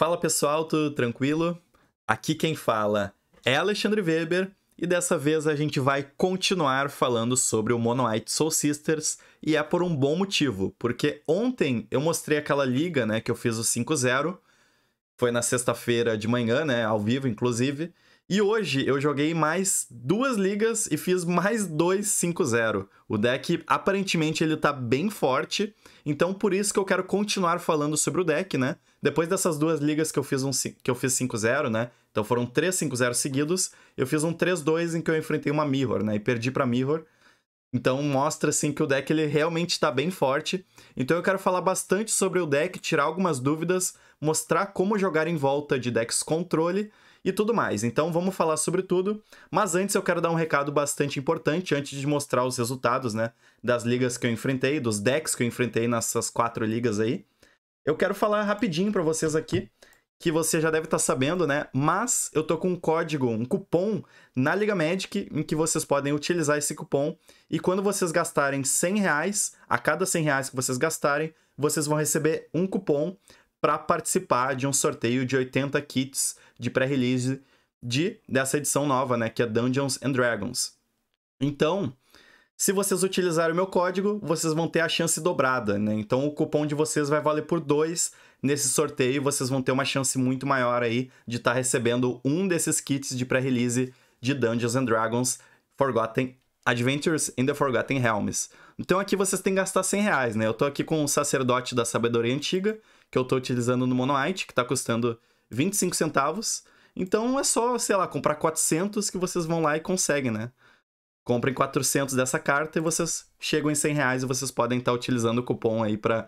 Fala pessoal, tudo tranquilo? Aqui quem fala é Alexandre Weber e dessa vez a gente vai continuar falando sobre o Monoite Soul Sisters e é por um bom motivo, porque ontem eu mostrei aquela liga, né, que eu fiz o 5-0, foi na sexta-feira de manhã, né, ao vivo inclusive, e hoje eu joguei mais duas ligas e fiz mais dois 5-0. O deck, aparentemente, ele tá bem forte, então por isso que eu quero continuar falando sobre o deck, né? Depois dessas duas ligas que eu fiz, um, que eu fiz 5-0, né? Então foram três 5-0 seguidos, eu fiz um 3-2 em que eu enfrentei uma Mirror, né? E perdi pra Mirror. Então mostra, assim, que o deck ele realmente tá bem forte. Então eu quero falar bastante sobre o deck, tirar algumas dúvidas, mostrar como jogar em volta de decks controle e tudo mais. Então vamos falar sobre tudo, mas antes eu quero dar um recado bastante importante antes de mostrar os resultados, né, das ligas que eu enfrentei, dos decks que eu enfrentei nessas quatro ligas aí. Eu quero falar rapidinho para vocês aqui que você já deve estar tá sabendo, né? Mas eu tô com um código, um cupom na Liga Magic em que vocês podem utilizar esse cupom e quando vocês gastarem 100 reais, a cada 100 reais que vocês gastarem, vocês vão receber um cupom para participar de um sorteio de 80 kits de pré-release de dessa edição nova, né, que é Dungeons and Dragons. Então, se vocês utilizarem o meu código, vocês vão ter a chance dobrada, né? Então o cupom de vocês vai valer por dois nesse sorteio, vocês vão ter uma chance muito maior aí de estar tá recebendo um desses kits de pré-release de Dungeons and Dragons Forgotten Adventures in the Forgotten Realms. Então aqui vocês têm que gastar 100 reais, né? Eu tô aqui com o Sacerdote da Sabedoria Antiga, que eu tô utilizando no Monoite, que tá custando 25 centavos. Então é só, sei lá, comprar 400 que vocês vão lá e conseguem, né? Comprem 400 dessa carta e vocês chegam em 100 reais e vocês podem estar tá utilizando o cupom aí para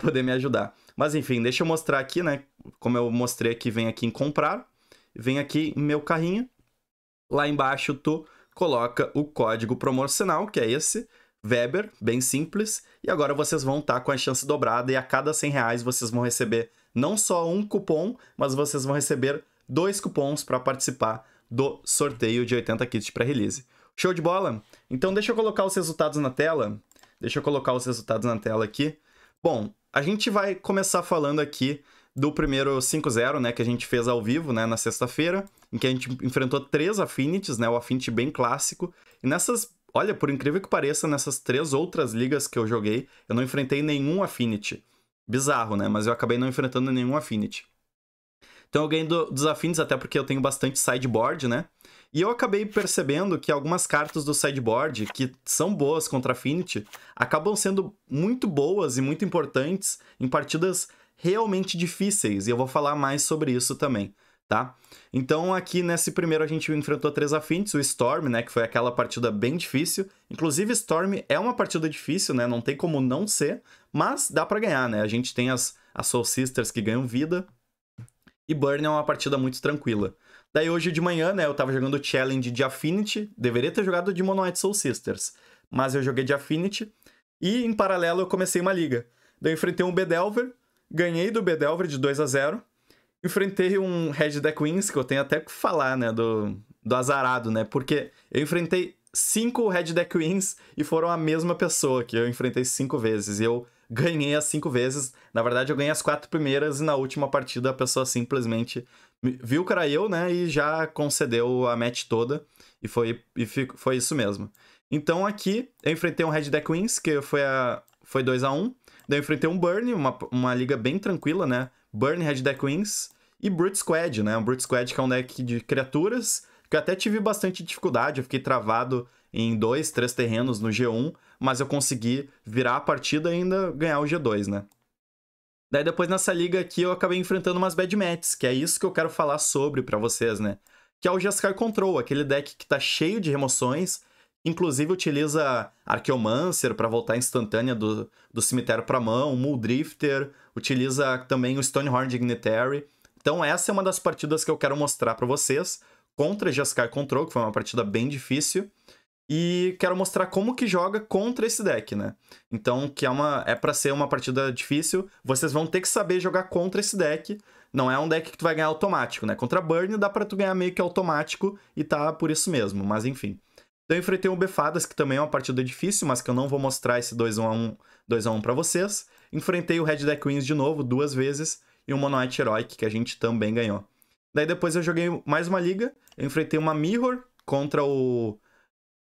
poder me ajudar. Mas enfim, deixa eu mostrar aqui, né? Como eu mostrei aqui, vem aqui em comprar, vem aqui em meu carrinho. Lá embaixo tu coloca o código promocional, que é esse, Weber, bem simples. E agora vocês vão estar tá com a chance dobrada e a cada 100 reais vocês vão receber não só um cupom, mas vocês vão receber dois cupons para participar do sorteio de 80 kits para release. Show de bola? Então deixa eu colocar os resultados na tela. Deixa eu colocar os resultados na tela aqui. Bom, a gente vai começar falando aqui do primeiro 5-0, né, que a gente fez ao vivo, né, na sexta-feira, em que a gente enfrentou três Affinities, né, o Affinity bem clássico. E nessas, olha, por incrível que pareça, nessas três outras ligas que eu joguei, eu não enfrentei nenhum Affinity. Bizarro, né? Mas eu acabei não enfrentando nenhum Affinity. Então eu ganhei do, dos Affinities até porque eu tenho bastante sideboard, né? E eu acabei percebendo que algumas cartas do sideboard, que são boas contra Affinity, acabam sendo muito boas e muito importantes em partidas realmente difíceis. E eu vou falar mais sobre isso também, tá? Então aqui nesse primeiro a gente enfrentou três Affinities, o Storm, né? Que foi aquela partida bem difícil. Inclusive Storm é uma partida difícil, né? Não tem como não ser, mas dá para ganhar, né? A gente tem as, as Soul Sisters que ganham vida. E Burn é uma partida muito tranquila. Daí hoje de manhã, né, eu tava jogando Challenge de Affinity. Deveria ter jogado de Monoite Soul Sisters. Mas eu joguei de Affinity. E em paralelo eu comecei uma liga. Daí eu enfrentei um Bedelver. Ganhei do Bedelver de 2 a 0 Enfrentei um Red Deck Wings, que eu tenho até que falar, né, do, do azarado, né? Porque eu enfrentei cinco Red Deck Wings e foram a mesma pessoa que eu enfrentei cinco vezes. E eu ganhei as cinco vezes. Na verdade, eu ganhei as quatro primeiras e na última partida a pessoa simplesmente viu o cara eu, né? E já concedeu a match toda. E foi, e fico, foi isso mesmo. Então aqui eu enfrentei um Red Deck Wins, que foi, a, foi 2 a 1 um. Daí eu enfrentei um Burn, uma, uma liga bem tranquila, né? Burn, Red Deck Wins e Brute Squad, né? Um Brute Squad que é um deck de criaturas que eu até tive bastante dificuldade, eu fiquei travado em dois, três terrenos no G1, mas eu consegui virar a partida e ainda ganhar o G2, né? Daí depois nessa liga aqui eu acabei enfrentando umas bad que é isso que eu quero falar sobre para vocês, né? Que é o Jeskai Control, aquele deck que tá cheio de remoções, inclusive utiliza Arqueomancer para voltar instantânea do, do cemitério para mão, Muldrifter, utiliza também o Stonehorn Dignitary. Então essa é uma das partidas que eu quero mostrar para vocês contra Jaskar Control, que foi uma partida bem difícil. E quero mostrar como que joga contra esse deck, né? Então, que é uma é para ser uma partida difícil, vocês vão ter que saber jogar contra esse deck. Não é um deck que tu vai ganhar automático, né? Contra Burn dá para tu ganhar meio que automático e tá por isso mesmo, mas enfim. Então, eu enfrentei o Befadas, que também é uma partida difícil, mas que eu não vou mostrar esse 2 a 1, 2 a 1 para vocês. Enfrentei o Red Deck Wins de novo duas vezes e o Mono White Heroic que a gente também ganhou. Daí depois eu joguei mais uma liga, eu enfrentei uma Mirror contra o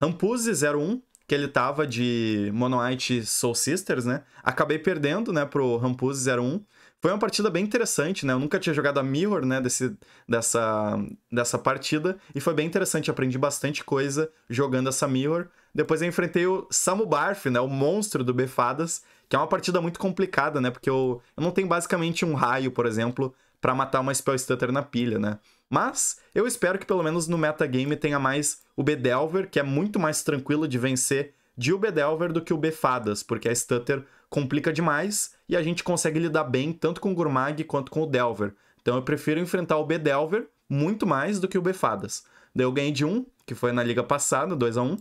Rampuse 01, que ele tava de Monoite Soul Sisters, né? Acabei perdendo, né, pro Rampuse 01. Foi uma partida bem interessante, né? Eu nunca tinha jogado a Mirror, né, desse, dessa, dessa partida, e foi bem interessante, aprendi bastante coisa jogando essa Mirror. Depois eu enfrentei o Samu Barf, né, o monstro do Befadas, que é uma partida muito complicada, né, porque eu, eu não tenho basicamente um raio, por exemplo, para matar uma Spell Stutter na pilha, né? Mas eu espero que pelo menos no metagame tenha mais o Bedelver, que é muito mais tranquilo de vencer de o Bedelver do que o Befadas, porque a Stutter complica demais e a gente consegue lidar bem tanto com o Gurmag quanto com o Delver. Então eu prefiro enfrentar o Bedelver muito mais do que o Befadas. Daí eu ganhei de 1, um, que foi na liga passada, 2 a 1 um,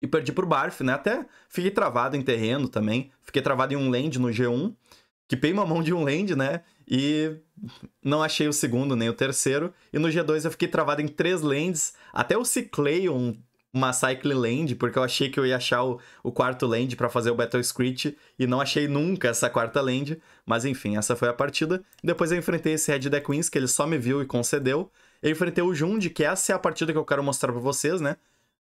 e perdi pro Barf, né? Até fiquei travado em terreno também. Fiquei travado em um land no G1. Quipei uma mão de um land, né? E não achei o segundo nem o terceiro. E no G2 eu fiquei travado em três lands. Até eu ciclei um, uma Cycle Land, porque eu achei que eu ia achar o, o quarto land para fazer o Battle Screech. E não achei nunca essa quarta land. Mas enfim, essa foi a partida. Depois eu enfrentei esse Red Deck Queens, que ele só me viu e concedeu. Eu enfrentei o Jund, que essa é a partida que eu quero mostrar para vocês, né?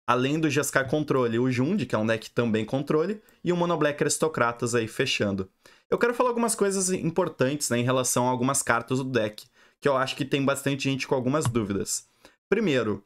Além do GSK Controle, o Jund, que é um deck também controle, e o Mono Black Aristocratas aí fechando. Eu quero falar algumas coisas importantes né, em relação a algumas cartas do deck, que eu acho que tem bastante gente com algumas dúvidas. Primeiro,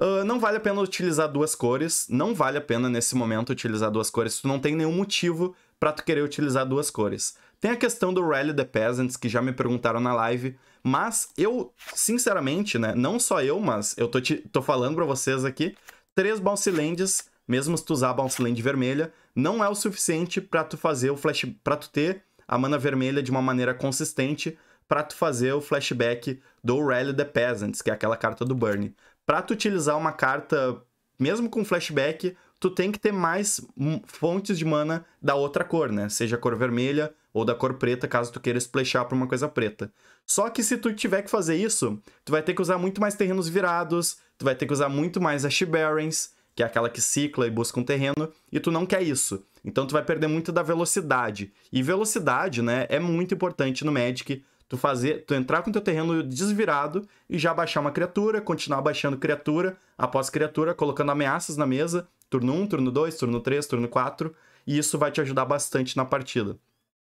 uh, não vale a pena utilizar duas cores, não vale a pena nesse momento utilizar duas cores, tu não tem nenhum motivo para tu querer utilizar duas cores. Tem a questão do Rally the Peasants, que já me perguntaram na live, mas eu, sinceramente, né, não só eu, mas eu tô, te, tô falando para vocês aqui, três Lands mesmo se tu usar a Bounce Land vermelha, não é o suficiente para tu fazer o flash, para tu ter a mana vermelha de uma maneira consistente para tu fazer o flashback do Rally the Peasants, que é aquela carta do Burn. Para tu utilizar uma carta mesmo com flashback, tu tem que ter mais fontes de mana da outra cor, né? Seja a cor vermelha ou da cor preta, caso tu queira splashar pra uma coisa preta. Só que se tu tiver que fazer isso, tu vai ter que usar muito mais terrenos virados, tu vai ter que usar muito mais Ash Barrens, que é aquela que cicla e busca um terreno, e tu não quer isso. Então tu vai perder muito da velocidade. E velocidade, né, é muito importante no Magic. Tu fazer, tu entrar com teu terreno desvirado e já baixar uma criatura, continuar baixando criatura, após criatura, colocando ameaças na mesa, turno 1, turno 2, turno 3, turno 4, e isso vai te ajudar bastante na partida.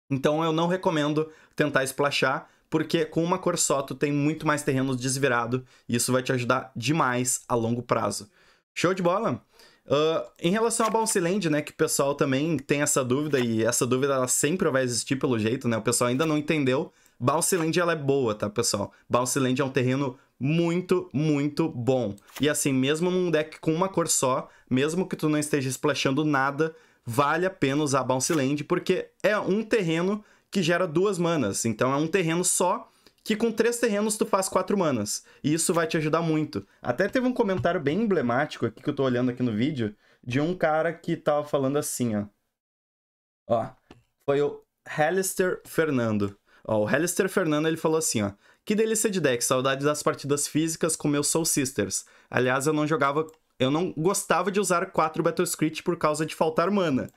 Então eu não recomendo tentar splashar, porque com uma cor só tu tem muito mais terreno desvirado, e isso vai te ajudar demais a longo prazo. Show de bola! Uh, em relação ao Bounce Land, né, que o pessoal também tem essa dúvida, e essa dúvida ela sempre vai existir pelo jeito, né? O pessoal ainda não entendeu. Bounce Land ela é boa, tá, pessoal? Bounce Land é um terreno muito, muito bom. E assim, mesmo num deck com uma cor só, mesmo que tu não esteja splashando nada, vale a pena usar Bounce Land, porque é um terreno que gera duas manas. Então é um terreno só que com três terrenos tu faz quatro manas. E isso vai te ajudar muito. Até teve um comentário bem emblemático aqui que eu tô olhando aqui no vídeo, de um cara que tava falando assim, ó. Ó, foi o Halister Fernando. Ó, o Halister Fernando, ele falou assim, ó. Que delícia de deck, saudades das partidas físicas com meus Soul Sisters. Aliás, eu não jogava eu não gostava de usar 4 Battle Script por causa de faltar mana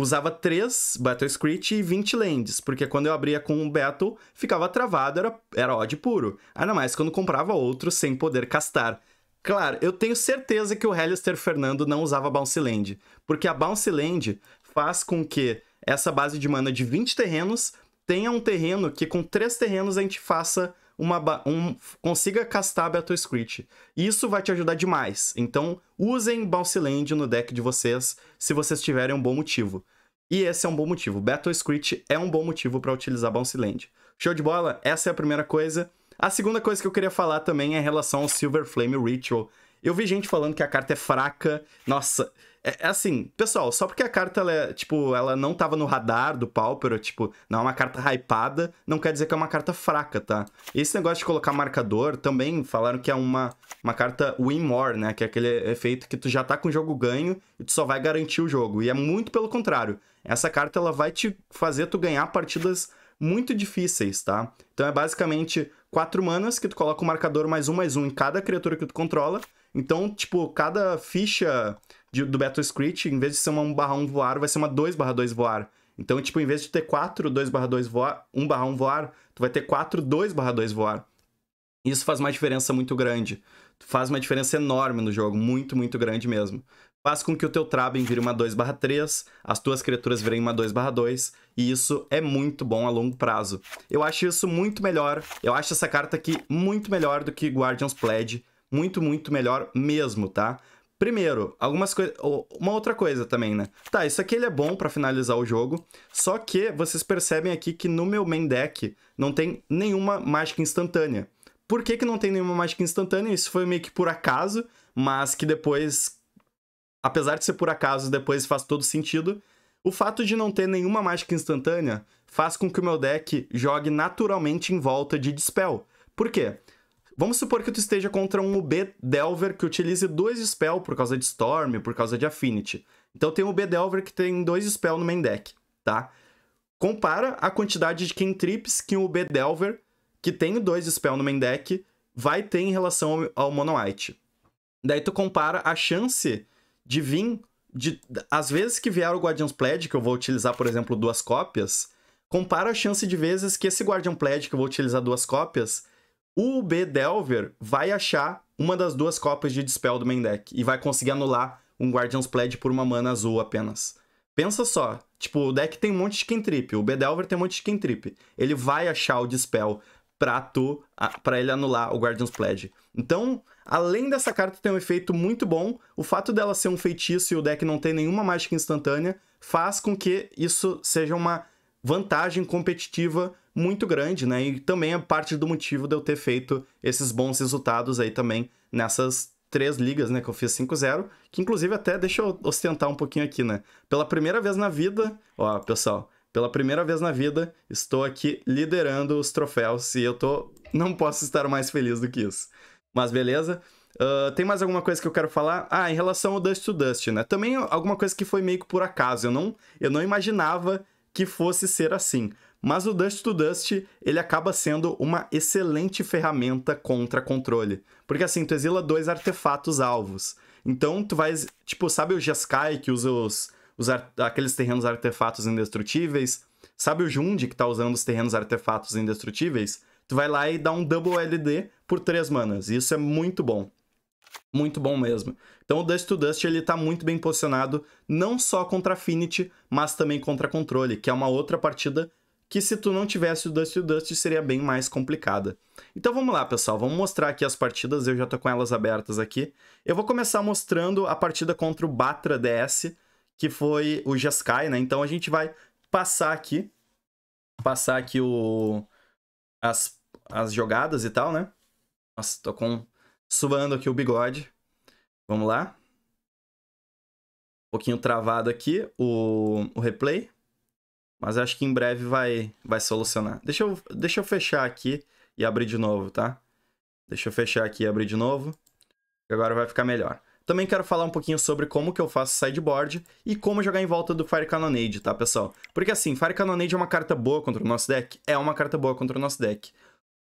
usava 3 Battle Screech e 20 lands, porque quando eu abria com um Battle, ficava travado, era, era odd puro. Ainda mais quando comprava outro sem poder castar. Claro, eu tenho certeza que o Hellister Fernando não usava Bounce Land, porque a Bounce Land faz com que essa base de mana de 20 terrenos tenha um terreno que com 3 terrenos a gente faça uma um, consiga castar Battle Screech. Isso vai te ajudar demais. Então, usem Bounce Land no deck de vocês, se vocês tiverem um bom motivo. E esse é um bom motivo. Battle Screech é um bom motivo para utilizar Bounce Land. Show de bola? Essa é a primeira coisa. A segunda coisa que eu queria falar também é em relação ao Silver Flame Ritual. Eu vi gente falando que a carta é fraca. Nossa, é, é, assim, pessoal, só porque a carta, ela é, tipo, ela não tava no radar do Pauper, tipo, não é uma carta hypada, não quer dizer que é uma carta fraca, tá? Esse negócio de colocar marcador, também falaram que é uma, uma carta win more, né? Que é aquele efeito que tu já tá com o jogo ganho e tu só vai garantir o jogo. E é muito pelo contrário. Essa carta, ela vai te fazer tu ganhar partidas muito difíceis, tá? Então é basicamente quatro manas que tu coloca o um marcador mais um, mais um em cada criatura que tu controla. Então, tipo, cada ficha de, do Battle Screech, em vez de ser uma 1 barra 1 voar, vai ser uma 2 barra 2 voar. Então, tipo, em vez de ter 4 2 barra 2 voar, 1 barra 1 voar, tu vai ter 4 2 barra 2 voar. Isso faz uma diferença muito grande. Faz uma diferença enorme no jogo, muito, muito grande mesmo. Faz com que o teu Traben vire uma 2 barra 3, as tuas criaturas virem uma 2 barra 2, e isso é muito bom a longo prazo. Eu acho isso muito melhor, eu acho essa carta aqui muito melhor do que Guardian's Pledge, muito, muito melhor mesmo, tá? Primeiro, algumas coisas. Uma outra coisa também, né? Tá, isso aqui ele é bom para finalizar o jogo. Só que vocês percebem aqui que no meu main deck não tem nenhuma mágica instantânea. Por que, que não tem nenhuma mágica instantânea? Isso foi meio que por acaso, mas que depois. Apesar de ser por acaso, depois faz todo sentido. O fato de não ter nenhuma mágica instantânea faz com que o meu deck jogue naturalmente em volta de Dispel. Por quê? Vamos supor que tu esteja contra um UB Delver que utilize dois spells por causa de Storm, por causa de Affinity. Então tem um UB Delver que tem dois spells no main deck, tá? Compara a quantidade de cantrips que um UB Delver que tem dois spells no main deck vai ter em relação ao, Mono White. Daí tu compara a chance de vir... De, as vezes que vier o Guardian's Pledge, que eu vou utilizar, por exemplo, duas cópias, compara a chance de vezes que esse Guardian Pledge, que eu vou utilizar duas cópias, o B Delver vai achar uma das duas cópias de Dispel do main deck e vai conseguir anular um Guardian's Pledge por uma mana azul apenas. Pensa só, tipo, o deck tem um monte de cantrip, o B Delver tem um monte de cantrip. Ele vai achar o Dispel pra tu, pra ele anular o Guardian's Pledge. Então, além dessa carta ter um efeito muito bom, o fato dela ser um feitiço e o deck não ter nenhuma mágica instantânea faz com que isso seja uma vantagem competitiva muito grande, né? E também é parte do motivo de eu ter feito esses bons resultados aí também nessas três ligas, né? Que eu fiz 5-0, que inclusive até deixa eu ostentar um pouquinho aqui, né? Pela primeira vez na vida, ó, pessoal, pela primeira vez na vida, estou aqui liderando os troféus e eu tô. Não posso estar mais feliz do que isso. Mas beleza? Uh, tem mais alguma coisa que eu quero falar? Ah, em relação ao Dust to Dust, né? Também alguma coisa que foi meio que por acaso. Eu não, eu não imaginava que fosse ser assim. Mas o Dust to Dust, ele acaba sendo uma excelente ferramenta contra controle. Porque assim, tu exila dois artefatos alvos. Então tu vai, tipo, sabe o Jeskai que usa os, os aqueles terrenos artefatos indestrutíveis? Sabe o Jund que tá usando os terrenos artefatos indestrutíveis? Tu vai lá e dá um double LD por três manas. E isso é muito bom. Muito bom mesmo. Então o Dust to Dust ele tá muito bem posicionado, não só contra Affinity, mas também contra Controle, que é uma outra partida que se tu não tivesse o Dusty Dust seria bem mais complicada. Então vamos lá, pessoal, vamos mostrar aqui as partidas, eu já tô com elas abertas aqui. Eu vou começar mostrando a partida contra o Batra DS, que foi o Jaskai, né? Então a gente vai passar aqui, passar aqui o as, as jogadas e tal, né? Nossa, tô com suando aqui o bigode. Vamos lá. Um pouquinho travado aqui o, o replay. Mas acho que em breve vai, vai solucionar. Deixa eu, deixa eu fechar aqui e abrir de novo, tá? Deixa eu fechar aqui e abrir de novo. Agora vai ficar melhor. Também quero falar um pouquinho sobre como que eu faço sideboard e como jogar em volta do Fire Cannonade, tá, pessoal? Porque assim, Fire Cannonade é uma carta boa contra o nosso deck? É uma carta boa contra o nosso deck.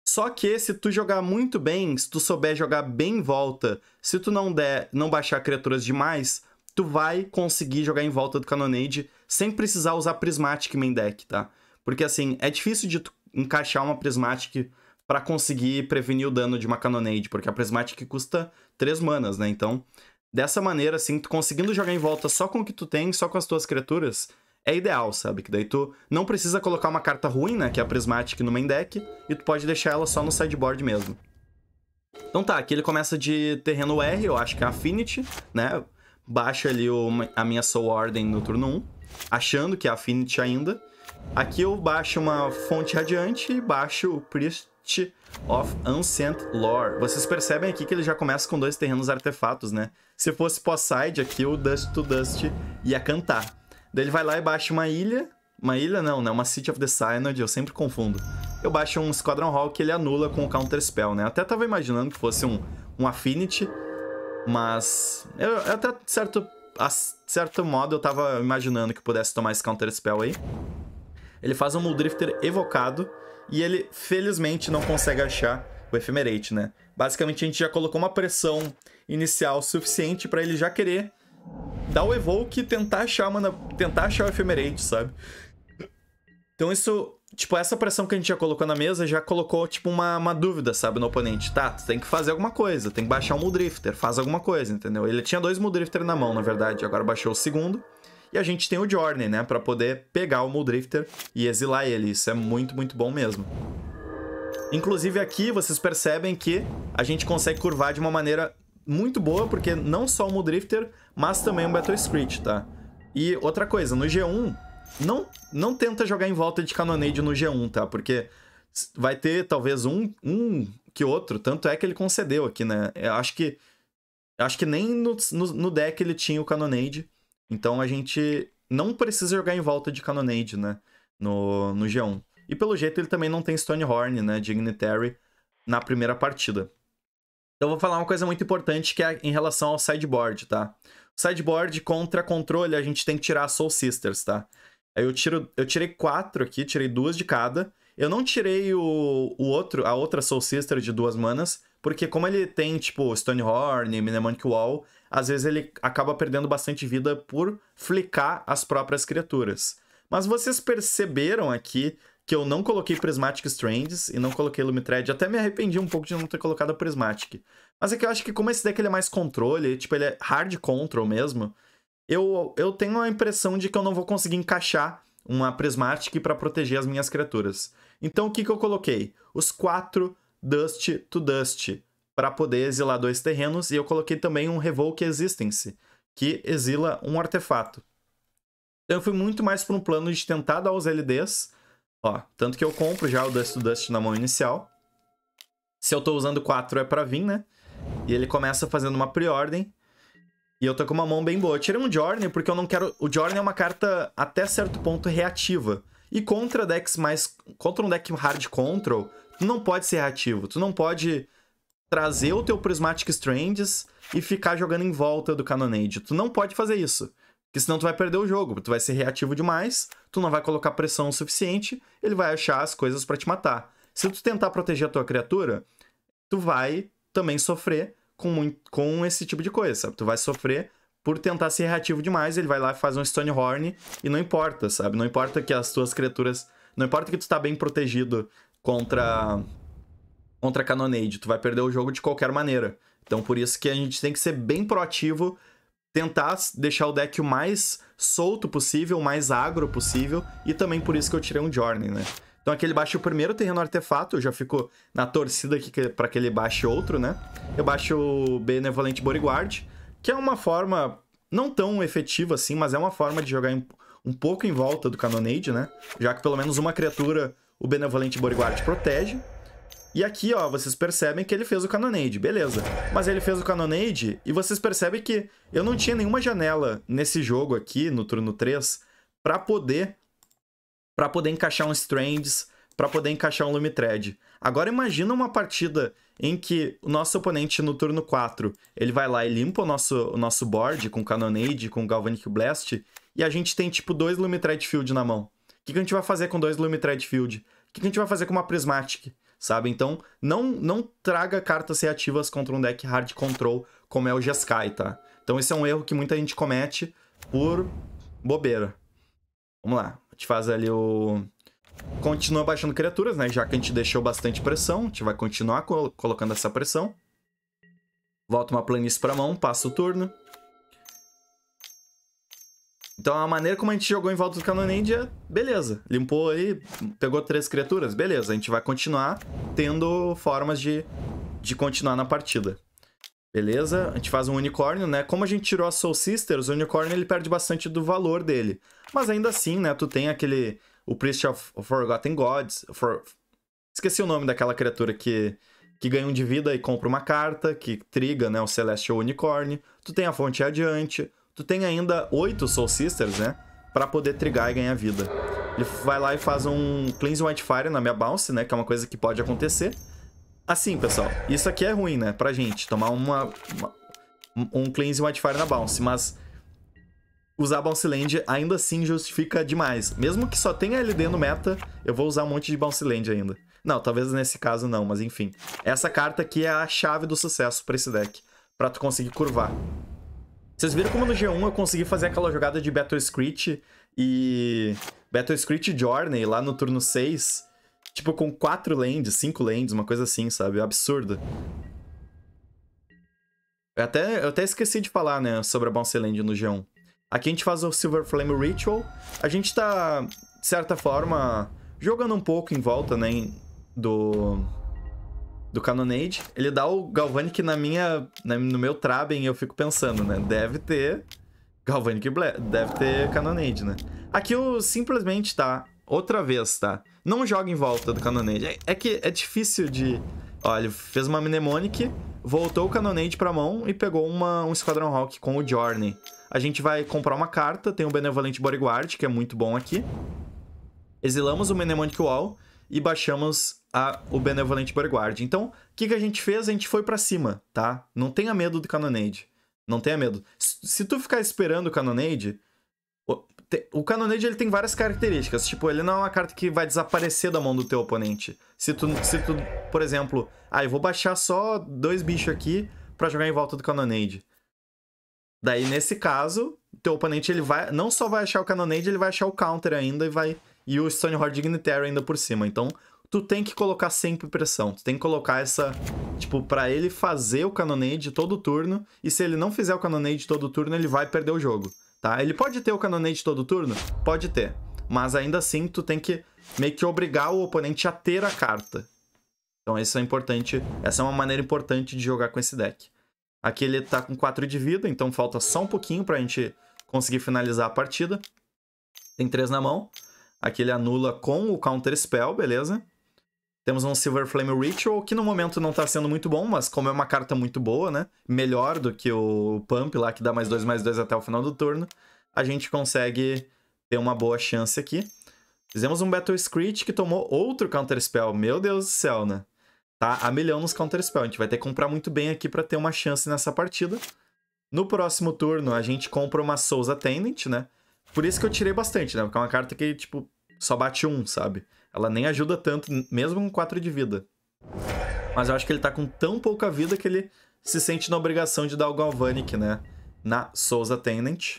Só que se tu jogar muito bem, se tu souber jogar bem em volta, se tu não der, não baixar criaturas demais, tu vai conseguir jogar em volta do Cannonade sem precisar usar Prismatic main deck, tá? Porque assim, é difícil de encaixar uma Prismatic para conseguir prevenir o dano de uma Cannonade, porque a Prismatic custa 3 manas, né? Então, dessa maneira, assim, tu conseguindo jogar em volta só com o que tu tem, só com as tuas criaturas, é ideal, sabe? Que daí tu não precisa colocar uma carta ruim, né? Que é a Prismatic no main deck, e tu pode deixar ela só no sideboard mesmo. Então tá, aqui ele começa de terreno R, eu acho que é Affinity, né? Baixa ali o, a minha Soul Ordem no turno 1 achando que é Affinity ainda. Aqui eu baixo uma fonte radiante e baixo o Priest of Ancient Lore. Vocês percebem aqui que ele já começa com dois terrenos artefatos, né? Se fosse Poseid aqui, o Dust to Dust ia cantar. Daí ele vai lá e baixa uma ilha. Uma ilha não, né? Uma City of the Synod, eu sempre confundo. Eu baixo um Squadron Hall que ele anula com o counterspell né? Eu até tava imaginando que fosse um, um Affinity, mas eu, eu até certo a certo modo, eu tava imaginando que pudesse tomar esse counter spell aí. Ele faz um Muldrifter evocado e ele, felizmente, não consegue achar o Ephemerate, né? Basicamente, a gente já colocou uma pressão inicial suficiente para ele já querer dar o Evoke e tentar achar, mano, tentar achar o Ephemerate, sabe? Então isso tipo, essa pressão que a gente já colocou na mesa já colocou, tipo, uma, uma dúvida, sabe, no oponente. Tá, tu tem que fazer alguma coisa, tem que baixar um Muldrifter, faz alguma coisa, entendeu? Ele tinha dois Muldrifter na mão, na verdade, agora baixou o segundo. E a gente tem o Journey, né, pra poder pegar o Muldrifter e exilar ele. Isso é muito, muito bom mesmo. Inclusive aqui, vocês percebem que a gente consegue curvar de uma maneira muito boa, porque não só o Muldrifter, mas também o Battle Screech, tá? E outra coisa, no G1, não, não tenta jogar em volta de canonade no G1, tá? Porque vai ter talvez um, um que outro, tanto é que ele concedeu aqui, né? Eu é, acho que acho que nem no, no, no, deck ele tinha o canonade. então a gente não precisa jogar em volta de canonade, né? No, no G1. E pelo jeito ele também não tem Stonehorn, né? Dignitary na primeira partida. Eu vou falar uma coisa muito importante que é em relação ao sideboard, tá? Sideboard contra controle, a gente tem que tirar a Soul Sisters, tá? Aí eu, tiro, eu tirei quatro aqui, tirei duas de cada. Eu não tirei o, o outro, a outra Soul Sister de duas manas, porque como ele tem, tipo, Stonehorn, Mnemonic Wall, às vezes ele acaba perdendo bastante vida por flicar as próprias criaturas. Mas vocês perceberam aqui que eu não coloquei Prismatic Strands e não coloquei Lumitread Até me arrependi um pouco de não ter colocado a Prismatic. Mas é que eu acho que como esse deck ele é mais controle, tipo, ele é hard control mesmo, eu, eu tenho a impressão de que eu não vou conseguir encaixar uma Prismatic para proteger as minhas criaturas. Então o que, que eu coloquei? Os quatro Dust to Dust para poder exilar dois terrenos e eu coloquei também um Revoke Existence, que exila um artefato. Então eu fui muito mais para um plano de tentar dar os LDs, ó, tanto que eu compro já o Dust to Dust na mão inicial. Se eu estou usando 4 é para vir, né? E ele começa fazendo uma pre-ordem e eu tô com uma mão bem boa. Eu tirei um Journey porque eu não quero... O Journey é uma carta, até certo ponto, reativa. E contra decks mais... Contra um deck hard control, tu não pode ser reativo. Tu não pode trazer o teu Prismatic Strands e ficar jogando em volta do Cannonade. Tu não pode fazer isso. Porque senão tu vai perder o jogo. Tu vai ser reativo demais, tu não vai colocar pressão o suficiente, ele vai achar as coisas para te matar. Se tu tentar proteger a tua criatura, tu vai também sofrer com, muito, com esse tipo de coisa, sabe? Tu vai sofrer por tentar ser reativo demais, ele vai lá e faz um Stonehorn e não importa, sabe? Não importa que as tuas criaturas... Não importa que tu tá bem protegido contra... Contra Canonade, tu vai perder o jogo de qualquer maneira. Então por isso que a gente tem que ser bem proativo, tentar deixar o deck o mais solto possível, o mais agro possível, e também por isso que eu tirei um Journey, né? Então aqui ele baixa o primeiro terreno artefato, eu já fico na torcida aqui para que ele baixe outro, né? Eu baixo o Benevolente Bodyguard, que é uma forma não tão efetiva assim, mas é uma forma de jogar um pouco em volta do Cannonade, né? Já que pelo menos uma criatura o Benevolente Bodyguard protege. E aqui, ó, vocês percebem que ele fez o Cannonade, beleza. Mas ele fez o Cannonade e vocês percebem que eu não tinha nenhuma janela nesse jogo aqui, no turno 3, para poder para poder encaixar um strands, para poder encaixar um Lume Thread. Agora imagina uma partida em que o nosso oponente no turno 4, ele vai lá e limpa o nosso, o nosso board com Cannonade, com Galvanic Blast, e a gente tem tipo dois Lume Thread Field na mão. O que, que a gente vai fazer com dois Lume Thread Field? O que, que a gente vai fazer com uma Prismatic? sabe? Então, não não traga cartas reativas contra um deck hard control como é o Jeskai, tá? Então, esse é um erro que muita gente comete por bobeira. Vamos lá gente faz ali o... Continua baixando criaturas, né? Já que a gente deixou bastante pressão, a gente vai continuar col colocando essa pressão. Volta uma planície pra mão, passa o turno. Então a maneira como a gente jogou em volta do Canonindia, beleza. Limpou aí, pegou três criaturas, beleza. A gente vai continuar tendo formas de, de continuar na partida. Beleza? A gente faz um unicórnio, né? Como a gente tirou a Soul Sisters, o unicórnio ele perde bastante do valor dele. Mas ainda assim, né? Tu tem aquele... O Priest of Forgotten Gods. For... Esqueci o nome daquela criatura que, que ganha um de vida e compra uma carta, que triga, né? O Celestial Unicorn. Tu tem a Fonte Adiante. Tu tem ainda oito Soul Sisters, né? Pra poder trigar e ganhar vida. Ele vai lá e faz um Cleanse Whitefire na minha bounce, né? Que é uma coisa que pode acontecer. Assim, pessoal, isso aqui é ruim, né? Pra gente, tomar uma, uma um Cleanse e um Whitefire na Bounce, mas usar Bounce Land ainda assim justifica demais. Mesmo que só tenha LD no meta, eu vou usar um monte de Bounce Land ainda. Não, talvez nesse caso não, mas enfim. Essa carta aqui é a chave do sucesso pra esse deck, pra tu conseguir curvar. Vocês viram como no G1 eu consegui fazer aquela jogada de Battle Screech e... Battle Screech Journey lá no turno 6 Tipo, com quatro lands, cinco lands, uma coisa assim, sabe? É absurdo. Eu até, eu até esqueci de falar, né, sobre a Bounce Land no G1. Aqui a gente faz o Silver Flame Ritual. A gente tá, de certa forma, jogando um pouco em volta, né, do... Do Cannonade. Ele dá o Galvanic na minha... no meu Traben, eu fico pensando, né, deve ter... Galvanic Black, deve ter Cannonade, né? Aqui eu simplesmente, tá, Outra vez, tá? Não joga em volta do Cannonade. É, é que é difícil de... Ó, ele fez uma Mnemonic, voltou o Cannonade pra mão e pegou uma, um Esquadrão Hawk com o Journey. A gente vai comprar uma carta, tem o Benevolente Bodyguard, que é muito bom aqui. Exilamos o Mnemonic Wall e baixamos a, o Benevolente Bodyguard. Então, o que, que a gente fez? A gente foi pra cima, tá? Não tenha medo do Cannonade. Não tenha medo. Se tu ficar esperando o Cannonade, te... O Cannonade ele tem várias características. Tipo, ele não é uma carta que vai desaparecer da mão do teu oponente. Se tu, se tu por exemplo, ah, eu vou baixar só dois bichos aqui para jogar em volta do Cannonade. Daí, nesse caso, teu oponente ele vai não só vai achar o Cannonade, ele vai achar o counter ainda e vai e o Stonehorn Dignitary ainda por cima. Então, tu tem que colocar sempre pressão. Tu tem que colocar essa, tipo, para ele fazer o Cannonade todo turno, e se ele não fizer o Cannonade todo turno, ele vai perder o jogo tá? Ele pode ter o Cannonade todo turno? Pode ter. Mas ainda assim, tu tem que meio que obrigar o oponente a ter a carta. Então isso é importante, essa é uma maneira importante de jogar com esse deck. Aqui ele tá com 4 de vida, então falta só um pouquinho pra gente conseguir finalizar a partida. Tem 3 na mão. Aqui ele anula com o Counter Spell, beleza? Temos um Silver Flame Ritual, que no momento não tá sendo muito bom, mas como é uma carta muito boa, né? Melhor do que o Pump lá, que dá mais 2, mais 2 até o final do turno. A gente consegue ter uma boa chance aqui. Fizemos um Battle Screech que tomou outro Counter Spell. Meu Deus do céu, né? Tá a milhão nos Counter Spell. A gente vai ter que comprar muito bem aqui para ter uma chance nessa partida. No próximo turno, a gente compra uma Souls Attendant, né? Por isso que eu tirei bastante, né? Porque é uma carta que, tipo, só bate um, sabe? Ela nem ajuda tanto, mesmo com 4 de vida. Mas eu acho que ele tá com tão pouca vida que ele se sente na obrigação de dar o Galvanic, né? Na Souza Tenant.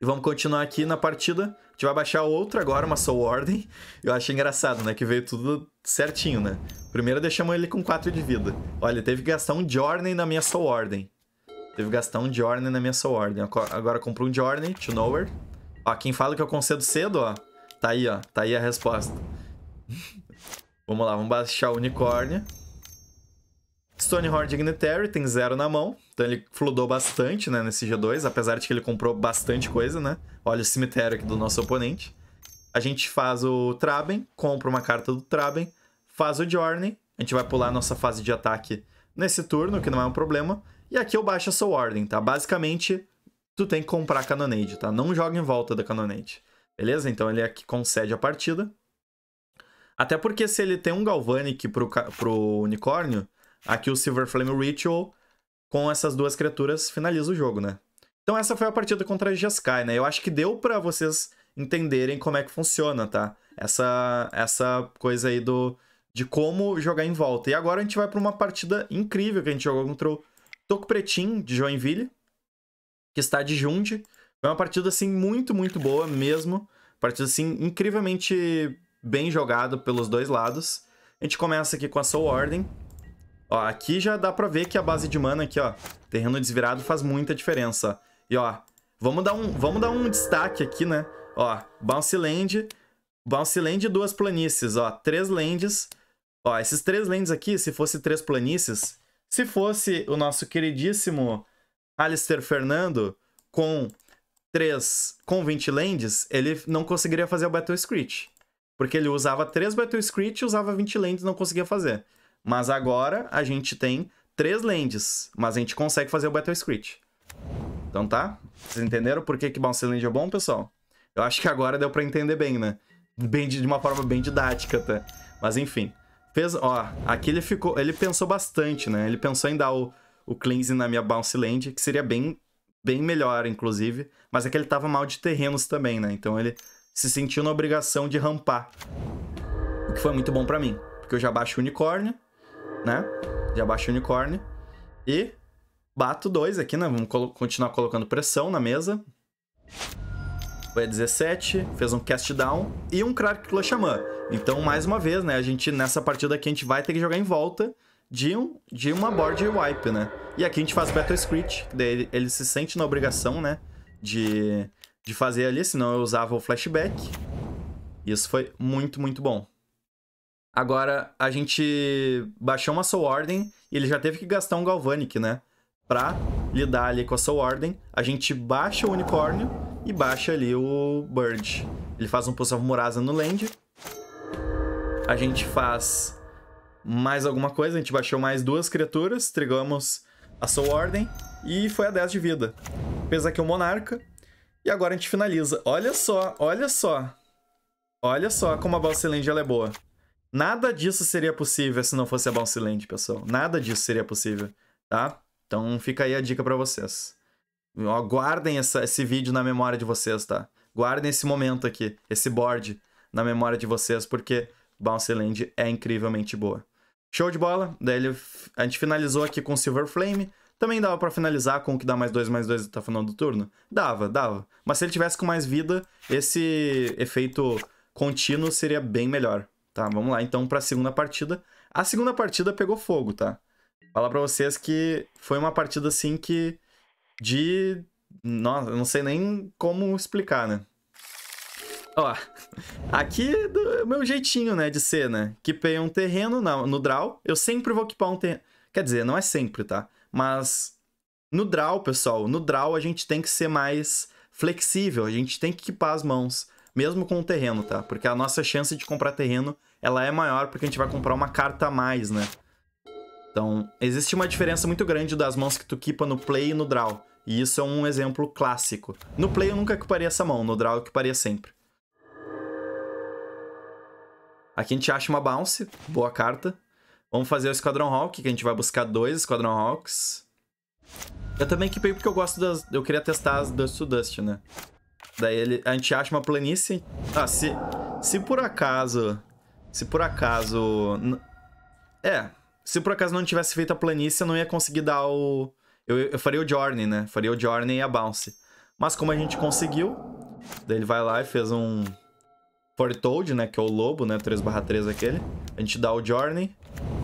E vamos continuar aqui na partida. A gente vai baixar outra agora, uma Soul Ordem. Eu acho engraçado, né? Que veio tudo certinho, né? Primeiro deixamos ele com 4 de vida. Olha, teve que gastar um Journey na minha Soul Ordem. Teve que gastar um Journey na minha Soul Ordem. Agora compro um Journey to Nowhere. Ó, quem fala que eu concedo cedo, ó. Tá aí, ó. Tá aí a resposta. vamos lá, vamos baixar o unicórnio. Stonehorn Dignitary tem zero na mão, então ele flodou bastante, né, nesse G2, apesar de que ele comprou bastante coisa, né? Olha o cemitério aqui do nosso oponente. A gente faz o Traben, compra uma carta do Traben, faz o Journey, a gente vai pular a nossa fase de ataque nesse turno, que não é um problema, e aqui eu baixo a sua Ordem, tá? Basicamente, tu tem que comprar a Cannonade, tá? Não joga em volta da Cannonade. Beleza? Então ele é que concede a partida. Até porque se ele tem um Galvanic pro, pro Unicórnio, aqui o Silver Flame Ritual, com essas duas criaturas, finaliza o jogo, né? Então essa foi a partida contra a Jeskai, né? Eu acho que deu para vocês entenderem como é que funciona, tá? Essa, essa coisa aí do, de como jogar em volta. E agora a gente vai para uma partida incrível que a gente jogou contra o Toco Pretim, de Joinville, que está de Jundi. Foi uma partida, assim, muito, muito boa mesmo. Partida, assim, incrivelmente bem jogada pelos dois lados. A gente começa aqui com a Soul Ordem. Ó, aqui já dá pra ver que a base de mana aqui, ó, terreno desvirado faz muita diferença. E, ó, vamos dar um, vamos dar um destaque aqui, né? Ó, Bounce Land, Bounce Land e duas planícies, ó, três lands. Ó, esses três lands aqui, se fosse três planícies, se fosse o nosso queridíssimo Alistair Fernando com 3 com 20 lands, ele não conseguiria fazer o Battle Screech. Porque ele usava 3 Battle Screech usava 20 lands e não conseguia fazer. Mas agora a gente tem 3 lands, mas a gente consegue fazer o Battle Screech. Então tá? Vocês entenderam por que, que Bounce Land é bom, pessoal? Eu acho que agora deu pra entender bem, né? Bem, de uma forma bem didática, tá? Mas enfim. Fez, ó, aqui ele ficou, ele pensou bastante, né? Ele pensou em dar o, o cleansing na minha Bounce Land, que seria bem bem melhor, inclusive. Mas é que ele tava mal de terrenos também, né? Então ele se sentiu na obrigação de rampar. O que foi muito bom para mim. Porque eu já baixo o unicórnio, né? Já baixo o unicórnio. E bato dois aqui, né? Vamos colo continuar colocando pressão na mesa. Foi a 17, fez um cast down e um crack Xamã. Então, mais uma vez, né? A gente, nessa partida aqui, a gente vai ter que jogar em volta de, um, de uma board wipe, né? E aqui a gente faz Battle Script, daí ele, ele, se sente na obrigação, né? De, de fazer ali, senão eu usava o flashback. Isso foi muito, muito bom. Agora, a gente baixou uma Soul Ordem e ele já teve que gastar um Galvanic, né? Pra lidar ali com a Soul Ordem. A gente baixa o Unicórnio e baixa ali o Bird. Ele faz um Poção of Murasa no land. A gente faz mais alguma coisa, a gente baixou mais duas criaturas, trigamos a sua Ordem e foi a 10 de vida. Fez aqui o um Monarca e agora a gente finaliza. Olha só, olha só. Olha só como a Balsiland é boa. Nada disso seria possível se não fosse a Balsiland, pessoal. Nada disso seria possível, tá? Então fica aí a dica para vocês. Guardem essa, esse vídeo na memória de vocês, tá? Guardem esse momento aqui, esse board na memória de vocês, porque Bounce Land é incrivelmente boa. Show de bola. Daí ele, a gente finalizou aqui com Silver Flame. Também dava para finalizar com o que dá mais 2 mais 2 até o final do turno? Dava, dava. Mas se ele tivesse com mais vida, esse efeito contínuo seria bem melhor. Tá, vamos lá então para a segunda partida. A segunda partida pegou fogo, tá? Falar para vocês que foi uma partida assim que de nossa, eu não sei nem como explicar, né? Ó, aqui é o meu jeitinho, né, de ser, né? Equipei um terreno na, no draw. Eu sempre vou equipar um terreno. Quer dizer, não é sempre, tá? Mas no draw, pessoal, no draw a gente tem que ser mais flexível. A gente tem que equipar as mãos, mesmo com o terreno, tá? Porque a nossa chance de comprar terreno, ela é maior porque a gente vai comprar uma carta a mais, né? Então, existe uma diferença muito grande das mãos que tu equipa no play e no draw. E isso é um exemplo clássico. No play eu nunca equiparia essa mão, no draw eu equiparia sempre. Aqui a gente acha uma bounce, boa carta. Vamos fazer o Esquadrão Hawk, que a gente vai buscar dois Esquadrão Hawks. Eu também equipei porque eu gosto das... Eu queria testar as Dust to Dust, né? Daí ele... a gente acha uma planície. Ah, se... Se por acaso... Se por acaso... É. Se por acaso não tivesse feito a planície, eu não ia conseguir dar o... Eu, eu faria o Journey, né? Faria o Journey e a Bounce. Mas como a gente conseguiu... Daí ele vai lá e fez um... Fortold, né? Que é o lobo, né? 3/3 aquele. A gente dá o Journey,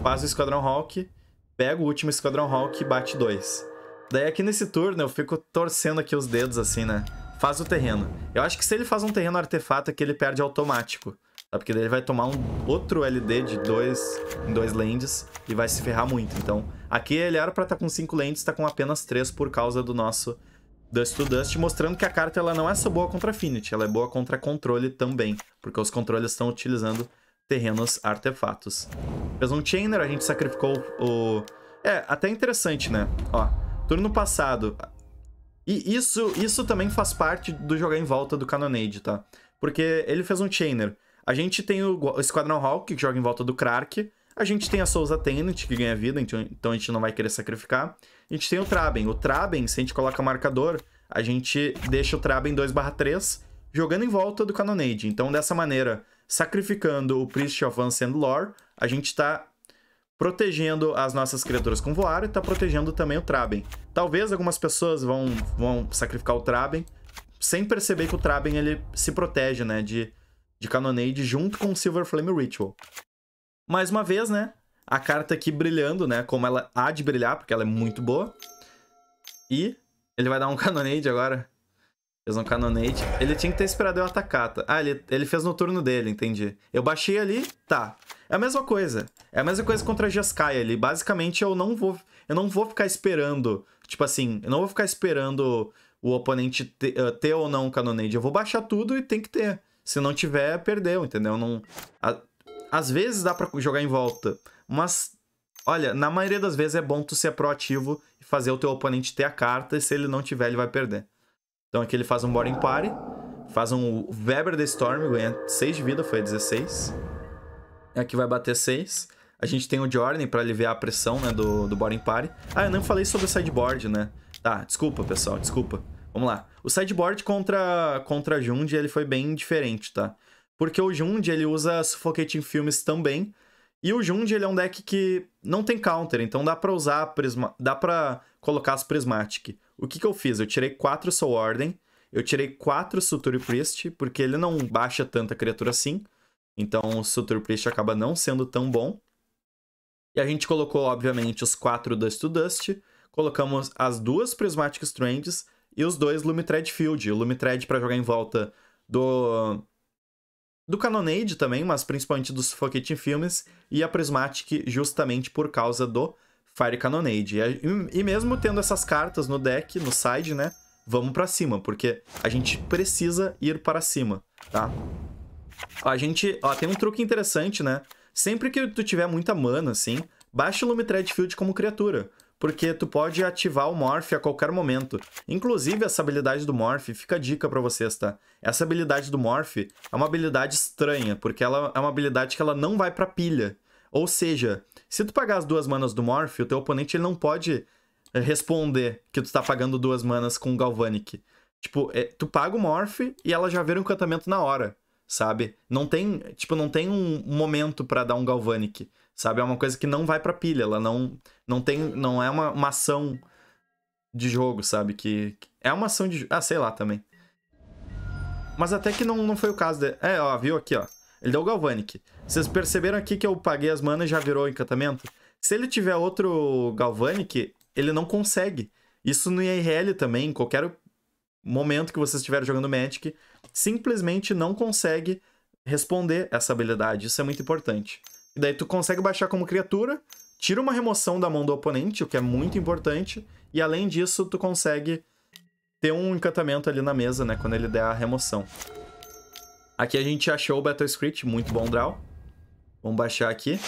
faz o Esquadrão Hawk, pega o último Esquadrão Hawk e bate dois. Daí aqui nesse turno eu fico torcendo aqui os dedos assim, né? Faz o terreno. Eu acho que se ele faz um terreno artefato aqui, é ele perde automático. Tá? Porque daí ele vai tomar um outro LD de dois, em dois lands e vai se ferrar muito. Então, aqui ele era pra estar tá com cinco lands, tá com apenas três por causa do nosso Dust to Dust, mostrando que a carta ela não é só boa contra Affinity, ela é boa contra controle também, porque os controles estão utilizando terrenos artefatos. Fez um Chainer, a gente sacrificou o... É, até interessante, né? Ó, turno passado... E isso, isso também faz parte do jogar em volta do Cannonade, tá? Porque ele fez um Chainer. A gente tem o Esquadrão Hawk, que joga em volta do Krark, a gente tem a Souza Tenant, que ganha vida, então, então a gente não vai querer sacrificar. A gente tem o Traben. O Traben, se a gente coloca marcador, a gente deixa o Traben 2/3 jogando em volta do Cannonade. Então, dessa maneira, sacrificando o Priest of Ancient Lore, a gente está protegendo as nossas criaturas com voar e está protegendo também o Traben. Talvez algumas pessoas vão, vão sacrificar o Traben sem perceber que o Traben ele se protege, né, de, de Cannonade junto com o Silver Flame Ritual mais uma vez, né? A carta aqui brilhando, né? Como ela há de brilhar, porque ela é muito boa. E ele vai dar um canonade agora. Fez um canonade. Ele tinha que ter esperado eu atacar. Tá? Ah, ele, ele fez no turno dele, entendi. Eu baixei ali, tá. É a mesma coisa. É a mesma coisa contra a Jeskai ali. Basicamente, eu não vou, eu não vou ficar esperando... Tipo assim, eu não vou ficar esperando o oponente ter, eh, ter ou não um canonade. Eu vou baixar tudo e tem que ter. Se não tiver, perdeu, entendeu? Não... A, às vezes dá para jogar em volta, mas olha, na maioria das vezes é bom tu ser proativo e fazer o teu oponente ter a carta, e se ele não tiver, ele vai perder. Então aqui ele faz um boring party, faz um Weber the Storm, ganha 6 de vida, foi 16. Aqui vai bater 6. A gente tem o Journey para aliviar a pressão, né, do, do boring party. Ah, eu não falei sobre o sideboard, né? Tá, desculpa, pessoal, desculpa. Vamos lá. O sideboard contra, contra Jund, ele foi bem diferente, tá? Porque o Jund, ele usa Suffocating Films também. E o Jund, ele é um deck que não tem counter, então dá pra usar prisma... dá pra colocar as Prismatic. O que que eu fiz? Eu tirei 4 Soul Order eu tirei 4 Suture Priest, porque ele não baixa tanta criatura assim. Então o Suture Priest acaba não sendo tão bom. E a gente colocou, obviamente, os 4 Dust to Dust, colocamos as duas Prismatic Strands e os dois Lumitread Field. O Lumitread para jogar em volta do do Canonade também, mas principalmente dos Suffocating Filmes e a Prismatic justamente por causa do Fire Canonade. E, e mesmo tendo essas cartas no deck, no side, né? Vamos para cima, porque a gente precisa ir para cima, tá? A gente... Ó, tem um truque interessante, né? Sempre que tu tiver muita mana, assim, baixa o Lume Threadfield como criatura porque tu pode ativar o Morph a qualquer momento. Inclusive, essa habilidade do Morph, fica a dica pra vocês, tá? Essa habilidade do Morph é uma habilidade estranha, porque ela é uma habilidade que ela não vai pra pilha. Ou seja, se tu pagar as duas manas do Morph, o teu oponente ele não pode eh, responder que tu tá pagando duas manas com o Galvanic. Tipo, é, tu paga o Morph e ela já vira um encantamento na hora, sabe? Não tem, tipo, não tem um momento para dar um Galvanic sabe? É uma coisa que não vai pra pilha, ela não, não tem, não é uma, uma ação de jogo, sabe? Que, que é uma ação de, ah, sei lá também. Mas até que não, não foi o caso dele. É, ó, viu aqui, ó. Ele deu o Galvanic. Vocês perceberam aqui que eu paguei as manas e já virou encantamento? Se ele tiver outro Galvanic, ele não consegue. Isso no IRL também, em qualquer momento que vocês estiverem jogando Magic, simplesmente não consegue responder essa habilidade. Isso é muito importante. E daí tu consegue baixar como criatura, tira uma remoção da mão do oponente, o que é muito importante. E além disso, tu consegue ter um encantamento ali na mesa, né? Quando ele der a remoção. Aqui a gente achou o Battle Script, muito bom draw. Vamos baixar aqui.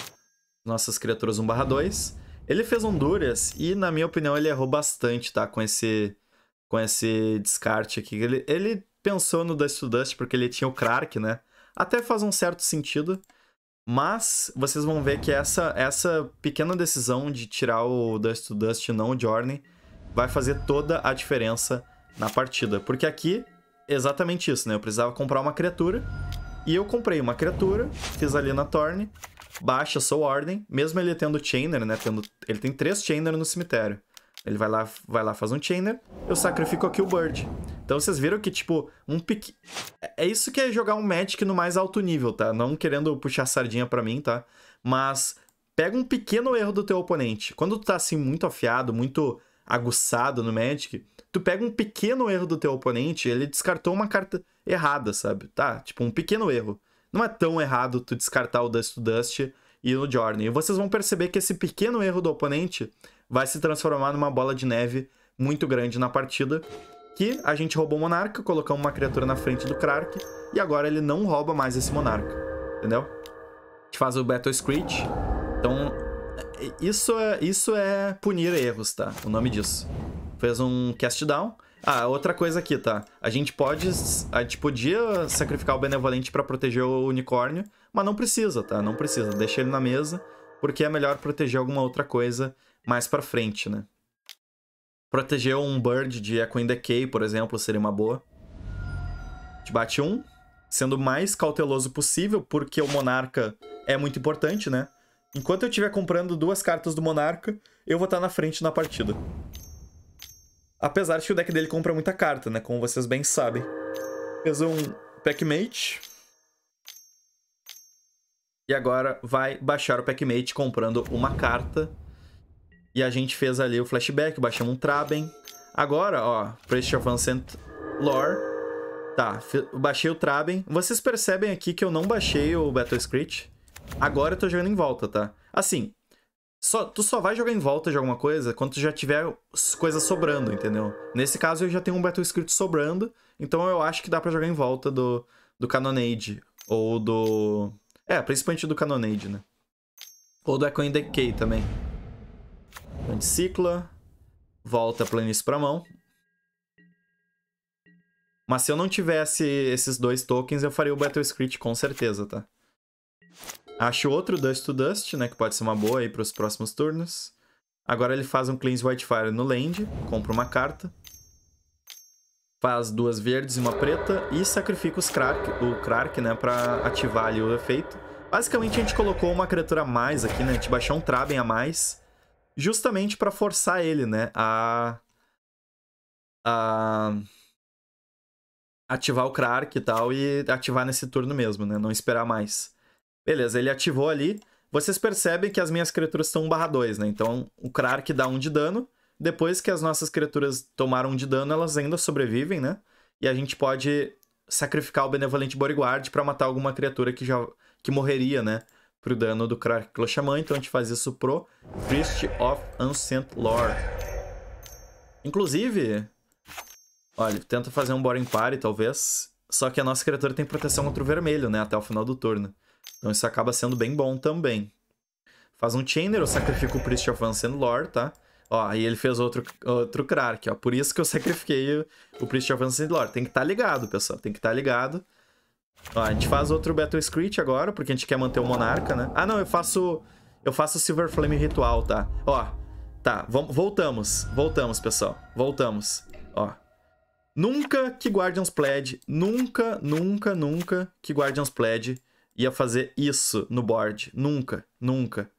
Nossas criaturas 1 2. Ele fez Honduras e, na minha opinião, ele errou bastante, tá? Com esse, com esse descarte aqui. Ele, ele pensou no Dust to Dust porque ele tinha o Clark, né? Até faz um certo sentido. Mas vocês vão ver que essa, essa pequena decisão de tirar o Dust to Dust e não o Journey vai fazer toda a diferença na partida. Porque aqui, exatamente isso, né? Eu precisava comprar uma criatura e eu comprei uma criatura, fiz ali na Torn, baixa Soul Ordem, mesmo ele tendo Chainer, né? Tendo, ele tem três Chainer no cemitério. Ele vai lá, vai lá, faz um Chainer, eu sacrifico aqui o Bird. Então vocês viram que, tipo, um pique. É isso que é jogar um Magic no mais alto nível, tá? Não querendo puxar sardinha para mim, tá? Mas pega um pequeno erro do teu oponente. Quando tu tá assim muito afiado, muito aguçado no Magic, tu pega um pequeno erro do teu oponente, ele descartou uma carta errada, sabe? Tá? Tipo, um pequeno erro. Não é tão errado tu descartar o Dust to Dust e o Journey. E vocês vão perceber que esse pequeno erro do oponente vai se transformar numa bola de neve muito grande na partida que a gente roubou o monarca, colocamos uma criatura na frente do Krark, e agora ele não rouba mais esse monarca, entendeu? A gente faz o Battle Screech. Então, é, isso é, isso é punir erros, tá? O nome disso. Fez um cast down. Ah, outra coisa aqui, tá? A gente pode. A gente podia sacrificar o benevolente para proteger o unicórnio, mas não precisa, tá? Não precisa. Deixa ele na mesa, porque é melhor proteger alguma outra coisa mais pra frente, né? Proteger um Bird de Echo Decay, por exemplo, seria uma boa. Bate um, sendo o mais cauteloso possível, porque o Monarca é muito importante, né? Enquanto eu estiver comprando duas cartas do Monarca, eu vou estar tá na frente na partida. Apesar de que o deck dele compra muita carta, né? Como vocês bem sabem. Fez um Packmate. E agora vai baixar o Packmate comprando uma carta. E a gente fez ali o flashback, baixamos um Traben. Agora, ó, Priest of Ancient Lore. Tá, baixei o Traben. Vocês percebem aqui que eu não baixei o Battle Screech. Agora eu tô jogando em volta, tá? Assim, só, tu só vai jogar em volta de alguma coisa quando tu já tiver coisa sobrando, entendeu? Nesse caso eu já tenho um Battle Script sobrando, então eu acho que dá para jogar em volta do, do Cannonade. Ou do. É, principalmente do Canonade, né? Ou do Echo também. A gente cicla. Volta a planície pra mão. Mas se eu não tivesse esses dois tokens, eu faria o Battle Screech com certeza, tá? Acho outro Dust to Dust, né? Que pode ser uma boa aí pros próximos turnos. Agora ele faz um Cleanse Whitefire no land. Compra uma carta. Faz duas verdes e uma preta. E sacrifica os o Krark, né? Pra ativar ali o efeito. Basicamente a gente colocou uma criatura a mais aqui, né? A gente baixou um Traben a mais justamente para forçar ele, né, a, a ativar o Krark e tal e ativar nesse turno mesmo, né, não esperar mais. Beleza, ele ativou ali. Vocês percebem que as minhas criaturas estão 1 2, né? Então o Krark dá 1 de dano. Depois que as nossas criaturas tomaram 1 de dano, elas ainda sobrevivem, né? E a gente pode sacrificar o Benevolente Boriguarde para matar alguma criatura que já que morreria, né? pro dano do Crácula Xamã, então a gente faz isso pro Priest of Ancient Lore. Inclusive, olha, tenta fazer um Boring Party, talvez, só que a nossa criatura tem proteção contra o vermelho, né, até o final do turno. Então isso acaba sendo bem bom também. Faz um Chainer, eu sacrifico o Priest of Ancient Lore, tá? Ó, aí ele fez outro, outro Krark, ó. Por isso que eu sacrifiquei o, o Priest of Ancient Lore. Tem que estar tá ligado, pessoal. Tem que estar tá ligado Ó, a gente faz outro Battle Screech agora, porque a gente quer manter o Monarca, né? Ah, não, eu faço... Eu faço Silver Flame Ritual, tá? Ó, tá, vamos, voltamos. Voltamos, pessoal. Voltamos. Ó. Nunca que Guardians Pledge, nunca, nunca, nunca que Guardians Pledge ia fazer isso no board. Nunca, nunca.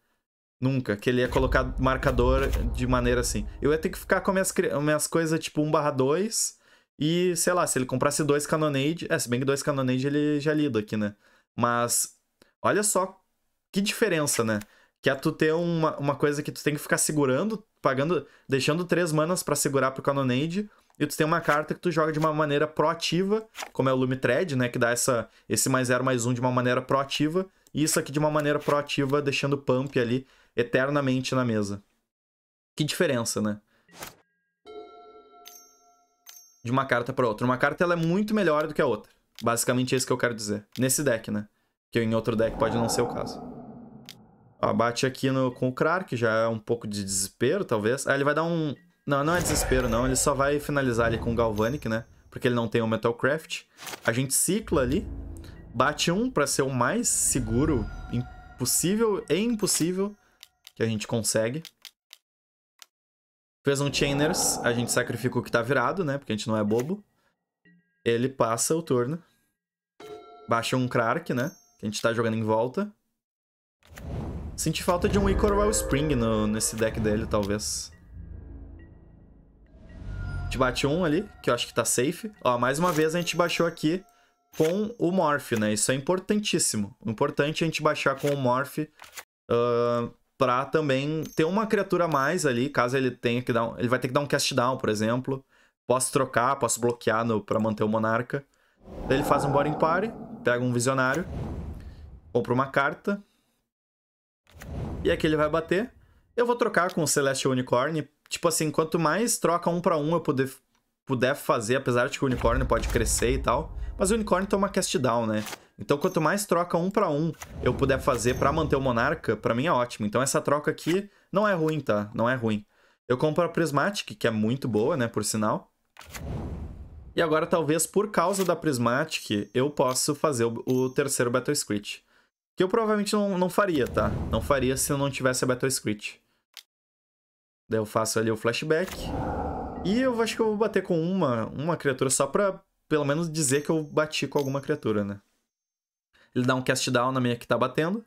Nunca, que ele ia colocar marcador de maneira assim. Eu ia ter que ficar com minhas, minhas coisas tipo 1 barra 2 e, sei lá, se ele comprasse dois Cannonade... É, se bem que dois Cannonade ele já é lida aqui, né? Mas, olha só que diferença, né? Que é tu ter uma, uma coisa que tu tem que ficar segurando, pagando... Deixando três manas para segurar pro Cannonade... E tu tem uma carta que tu joga de uma maneira proativa, como é o lumitred né? Que dá essa, esse mais zero mais um de uma maneira proativa. E isso aqui de uma maneira proativa, deixando o pump ali eternamente na mesa. Que diferença, né? de uma carta para outra. Uma carta ela é muito melhor do que a outra. Basicamente é isso que eu quero dizer. Nesse deck, né? Que em outro deck pode não ser o caso. Ó, bate aqui no, com o Krar, já é um pouco de desespero, talvez. Ah, ele vai dar um... Não, não é desespero, não. Ele só vai finalizar ali com o Galvanic, né? Porque ele não tem o Metalcraft. A gente cicla ali. Bate um para ser o mais seguro possível e impossível que a gente consegue. Fez um Chainers, a gente sacrifica o que tá virado, né? Porque a gente não é bobo. Ele passa o turno. Baixa um Krark, né? Que a gente tá jogando em volta. Senti falta de um Icor Spring no, nesse deck dele, talvez. A gente bate um ali, que eu acho que tá safe. Ó, mais uma vez a gente baixou aqui com o Morph, né? Isso é importantíssimo. O Importante é a gente baixar com o Morph uh, para também ter uma criatura a mais ali, caso ele tenha que dar, um, ele vai ter que dar um cast down, por exemplo. Posso trocar, posso bloquear no para manter o monarca. ele faz um boring party, pega um visionário, compra uma carta. E aqui ele vai bater. Eu vou trocar com o Celeste Unicorn. Tipo assim, quanto mais troca um para um eu puder, puder fazer, apesar de que o unicorn pode crescer e tal. Mas o unicorn toma cast down, né? Então, quanto mais troca um para um eu puder fazer para manter o Monarca, para mim é ótimo. Então, essa troca aqui não é ruim, tá? Não é ruim. Eu compro a Prismatic, que é muito boa, né, por sinal. E agora, talvez, por causa da Prismatic, eu possa fazer o, o terceiro Battle Screech. Que eu provavelmente não, não faria, tá? Não faria se eu não tivesse a Battle Screech. Daí eu faço ali o flashback. E eu acho que eu vou bater com uma, uma criatura só pra pelo menos dizer que eu bati com alguma criatura, né? ele dá um cast down na minha que tá batendo,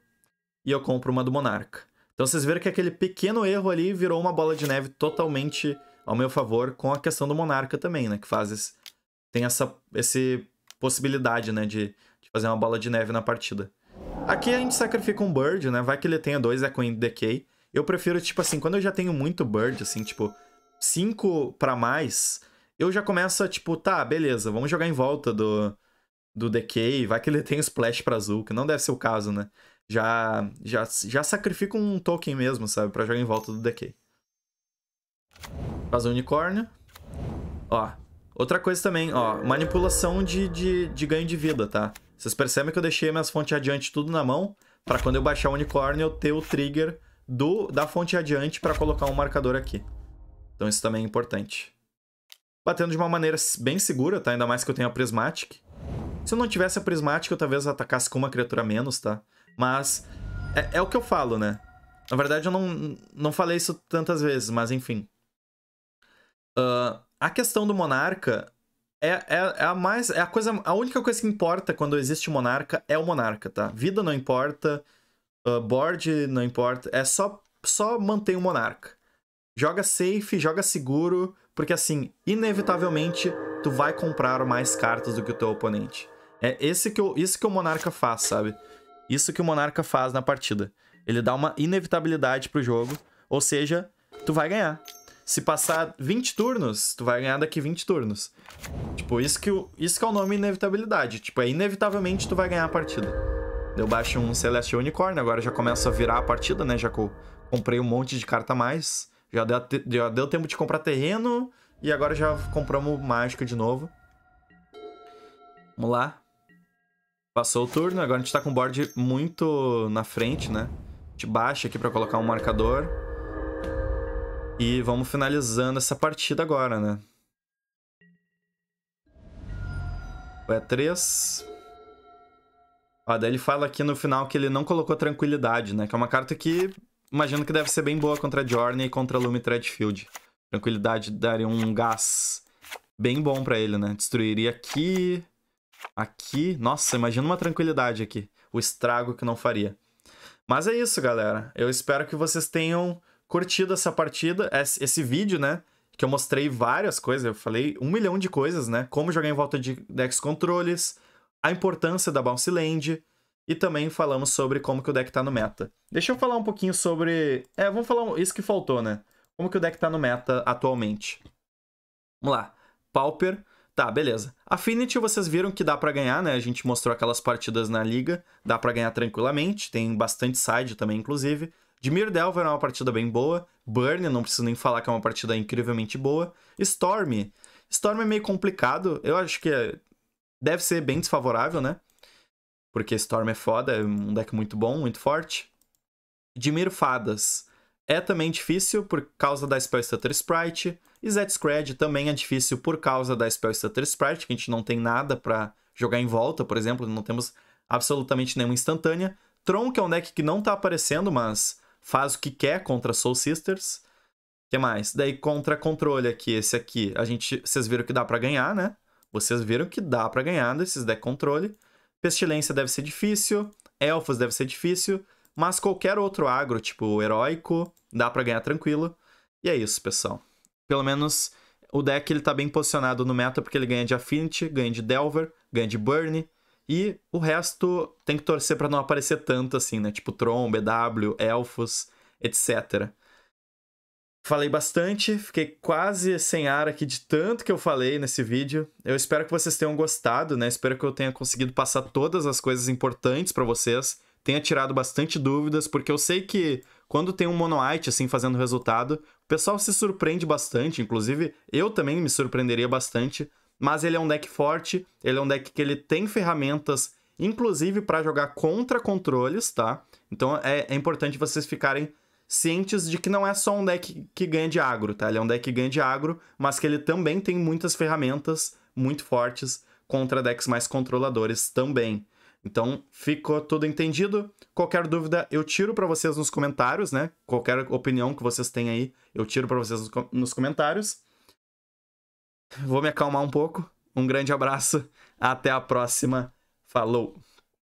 e eu compro uma do Monarca. Então vocês viram que aquele pequeno erro ali virou uma bola de neve totalmente ao meu favor com a questão do Monarca também, né? Que faz esse, tem essa esse possibilidade, né? De, de fazer uma bola de neve na partida. Aqui a gente sacrifica um Bird, né? Vai que ele tenha dois é com Decay. Eu prefiro, tipo assim, quando eu já tenho muito Bird, assim, tipo, cinco para mais, eu já começo a, tipo, tá, beleza, vamos jogar em volta do, do Decay, vai que ele tem splash para azul, que não deve ser o caso, né? Já, já, já sacrifica um token mesmo, sabe? para jogar em volta do Decay. Faz o unicórnio. Ó, outra coisa também, ó, manipulação de, de, de ganho de vida, tá? Vocês percebem que eu deixei minhas fontes adiante tudo na mão, para quando eu baixar o unicórnio eu ter o trigger do, da fonte adiante para colocar um marcador aqui. Então isso também é importante. Batendo de uma maneira bem segura, tá? Ainda mais que eu tenho a Prismatic. Se eu não tivesse a prismática, eu talvez atacasse com uma criatura menos, tá? Mas é, é o que eu falo, né? Na verdade, eu não, não falei isso tantas vezes, mas enfim. Uh, a questão do monarca é, é, é, a mais. É a coisa. A única coisa que importa quando existe monarca é o monarca, tá? Vida não importa, uh, board não importa. É só, só manter o monarca. Joga safe, joga seguro, porque assim, inevitavelmente, tu vai comprar mais cartas do que o teu oponente. É esse que eu, isso que o Monarca faz, sabe? Isso que o Monarca faz na partida. Ele dá uma inevitabilidade pro jogo, ou seja, tu vai ganhar. Se passar 20 turnos, tu vai ganhar daqui 20 turnos. Tipo, isso que, o, isso que é o nome inevitabilidade. Tipo, é inevitavelmente tu vai ganhar a partida. Eu baixo um Celeste Unicórnio, agora já começa a virar a partida, né? Já comprei um monte de carta a mais. Já deu, já deu tempo de comprar terreno. E agora já compramos mágica de novo. Vamos lá. Passou o turno, agora a gente tá com o board muito na frente, né? A gente baixa aqui pra colocar um marcador. E vamos finalizando essa partida agora, né? Foi a 3. Ó, daí ele fala aqui no final que ele não colocou tranquilidade, né? Que é uma carta que imagino que deve ser bem boa contra Journey e contra Lume Threadfield. Tranquilidade daria um gás bem bom para ele, né? Destruiria aqui, Aqui, nossa, imagina uma tranquilidade aqui. O estrago que não faria. Mas é isso, galera. Eu espero que vocês tenham curtido essa partida, esse vídeo, né? Que eu mostrei várias coisas, eu falei um milhão de coisas, né? Como jogar em volta de decks controles, a importância da Bounce Land, e também falamos sobre como que o deck tá no meta. Deixa eu falar um pouquinho sobre... É, vamos falar isso que faltou, né? Como que o deck tá no meta atualmente. Vamos lá. Pauper, Tá, beleza. Affinity vocês viram que dá para ganhar, né? A gente mostrou aquelas partidas na liga, dá para ganhar tranquilamente, tem bastante side também, inclusive. De Mirdelver é uma partida bem boa, Burn, não preciso nem falar que é uma partida incrivelmente boa. Storm, Storm é meio complicado, eu acho que é, deve ser bem desfavorável, né? Porque Storm é foda, é um deck muito bom, muito forte. Dimir Fadas é também difícil por causa da Spell Stutter Sprite, e Zed também é difícil por causa da Spell Stutter Sprite, que a gente não tem nada para jogar em volta, por exemplo, não temos absolutamente nenhuma instantânea. Tron, que é um deck que não tá aparecendo, mas faz o que quer contra Soul Sisters. O que mais? Daí contra controle aqui, esse aqui, a gente, vocês viram que dá para ganhar, né? Vocês viram que dá para ganhar desses deck controle. Pestilência deve ser difícil, Elfos deve ser difícil, mas qualquer outro agro, tipo heróico, dá para ganhar tranquilo. E é isso, pessoal pelo menos o deck ele tá bem posicionado no meta porque ele ganha de Affinity, ganha de Delver, ganha de Burn e o resto tem que torcer para não aparecer tanto assim, né? Tipo Tron, BW, Elfos, etc. Falei bastante, fiquei quase sem ar aqui de tanto que eu falei nesse vídeo. Eu espero que vocês tenham gostado, né? Espero que eu tenha conseguido passar todas as coisas importantes para vocês, tenha tirado bastante dúvidas, porque eu sei que quando tem um monoite assim fazendo resultado, o pessoal se surpreende bastante, inclusive eu também me surpreenderia bastante, mas ele é um deck forte, ele é um deck que ele tem ferramentas inclusive para jogar contra controles, tá? Então é, é, importante vocês ficarem cientes de que não é só um deck que ganha de agro, tá? Ele é um deck que ganha de agro, mas que ele também tem muitas ferramentas muito fortes contra decks mais controladores também. Então, ficou tudo entendido. Qualquer dúvida, eu tiro para vocês nos comentários, né? Qualquer opinião que vocês tenham aí, eu tiro para vocês nos comentários. Vou me acalmar um pouco. Um grande abraço. Até a próxima. Falou!